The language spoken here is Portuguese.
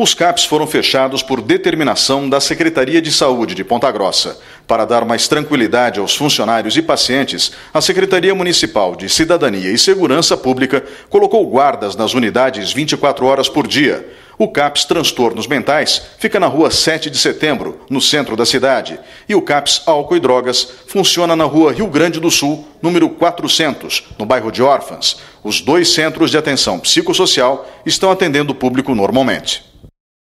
Os CAPs foram fechados por determinação da Secretaria de Saúde de Ponta Grossa. Para dar mais tranquilidade aos funcionários e pacientes, a Secretaria Municipal de Cidadania e Segurança Pública colocou guardas nas unidades 24 horas por dia. O CAPS Transtornos Mentais fica na rua 7 de setembro, no centro da cidade. E o CAPS Álcool e Drogas funciona na rua Rio Grande do Sul, número 400, no bairro de Órfãs. Os dois centros de atenção psicossocial estão atendendo o público normalmente.